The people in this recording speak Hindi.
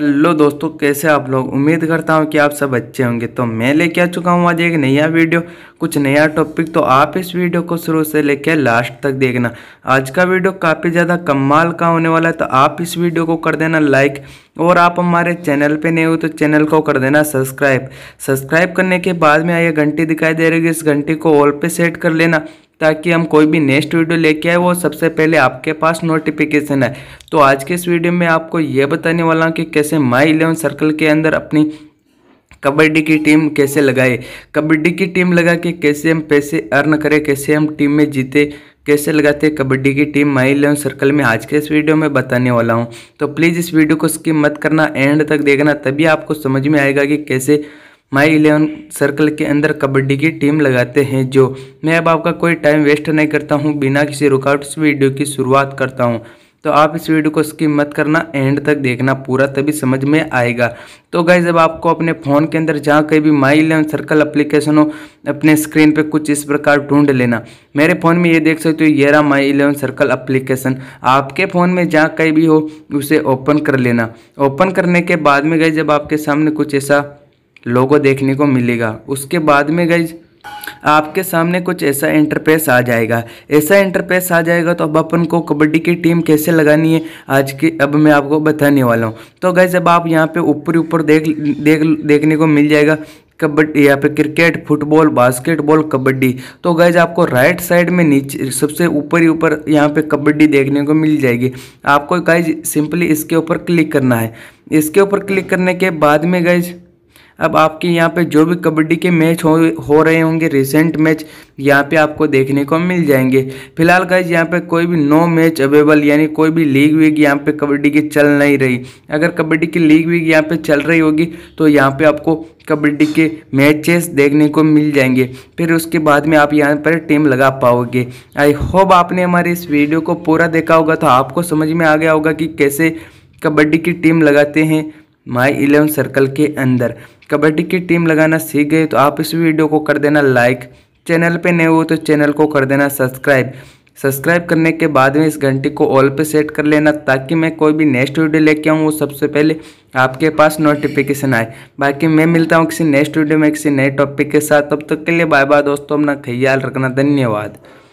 हेलो दोस्तों कैसे आप लोग उम्मीद करता हूँ कि आप सब अच्छे होंगे तो मैं लेके आ चुका हूँ आज एक नया वीडियो कुछ नया टॉपिक तो आप इस वीडियो को शुरू से लेके लास्ट तक देखना आज का वीडियो काफ़ी ज़्यादा कमाल का होने वाला है तो आप इस वीडियो को कर देना लाइक और आप हमारे चैनल पे नए हो तो चैनल को कर देना सब्सक्राइब सब्सक्राइब करने के बाद में आइए घंटी दिखाई दे रही है इस घंटी को ऑल पे सेट कर लेना ताकि हम कोई भी नेक्स्ट वीडियो लेके आए वो सबसे पहले आपके पास नोटिफिकेशन है तो आज के इस वीडियो में आपको ये बताने वाला हूँ कि कैसे माई इलेवन सर्कल के अंदर अपनी कबड्डी की टीम कैसे लगाए कबड्डी की टीम लगा के कैसे हम पैसे अर्न करें कैसे हम टीम में जीते कैसे लगाते कबड्डी की टीम माई इलेवन सर्कल में आज के इस वीडियो में बताने वाला हूँ तो प्लीज़ इस वीडियो को स्किप मत करना एंड तक देखना तभी आपको समझ में आएगा कि कैसे माई इलेवन सर्कल के अंदर कबड्डी की टीम लगाते हैं जो मैं अब आपका कोई टाइम वेस्ट नहीं करता हूँ बिना किसी रुकावट इस वीडियो की शुरुआत करता हूँ तो आप इस वीडियो को स्किप मत करना एंड तक देखना पूरा तभी समझ में आएगा तो गाइज जब आपको अपने फ़ोन के अंदर जहाँ कहीं भी माई इलेवन सर्कल अप्लीकेशन हो अपने स्क्रीन पे कुछ इस प्रकार ढूंढ लेना मेरे फ़ोन में ये देख सकते हो येरा माई इलेवन सर्कल अप्लीकेशन आपके फ़ोन में जहाँ कहीं भी हो उसे ओपन कर लेना ओपन करने के बाद में गए जब आपके सामने कुछ ऐसा लोगो देखने को मिलेगा उसके बाद में गई आपके सामने कुछ ऐसा इंटरपेस आ जाएगा ऐसा इंटरपेस आ जाएगा तो अब अपन को कबड्डी की टीम कैसे लगानी है आज की अब मैं आपको बताने वाला हूँ तो गई जब आप यहाँ पे ऊपर ऊपर देख देख देखने को मिल जाएगा कबड्डी या फिर क्रिकेट फुटबॉल बास्केटबॉल कबड्डी तो गैज आपको राइट साइड में नीचे सबसे ऊपर ही ऊपर यहाँ पे कबड्डी देखने को मिल जाएगी आपको गैज सिंपली इसके ऊपर क्लिक करना है इसके ऊपर क्लिक करने के बाद में गैज़ अब आपके यहाँ पे जो भी कबड्डी के मैच हो हो रहे होंगे रिसेंट मैच यहाँ पे आपको देखने को मिल जाएंगे फिलहाल गाइज यहाँ पे कोई भी नो मैच अवेलेबल यानी कोई भी लीग वीग यहाँ पे कबड्डी की चल नहीं रही अगर कबड्डी की लीग वीग यहाँ पे चल रही होगी तो यहाँ पे आपको कबड्डी के मैचेस देखने को मिल जाएंगे फिर उसके बाद में आप यहाँ पर टीम लगा पाओगे आई होप आपने हमारे इस वीडियो को पूरा देखा होगा तो आपको समझ में आ गया होगा कि कैसे कबड्डी की टीम लगाते हैं माई इलेवन सर्कल के अंदर कबड्डी की टीम लगाना सीख गए तो आप इस वीडियो को कर देना लाइक चैनल पे नए हो तो चैनल को कर देना सब्सक्राइब सब्सक्राइब करने के बाद में इस घंटी को ऑल पे सेट कर लेना ताकि मैं कोई भी नेक्स्ट वीडियो लेके आऊँ वो सबसे पहले आपके पास नोटिफिकेशन आए बाकी मैं मिलता हूँ किसी नेक्स्ट वीडियो में किसी नए टॉपिक के साथ तब तक के लिए बाय बाय दोस्तों अपना ख्याल रखना धन्यवाद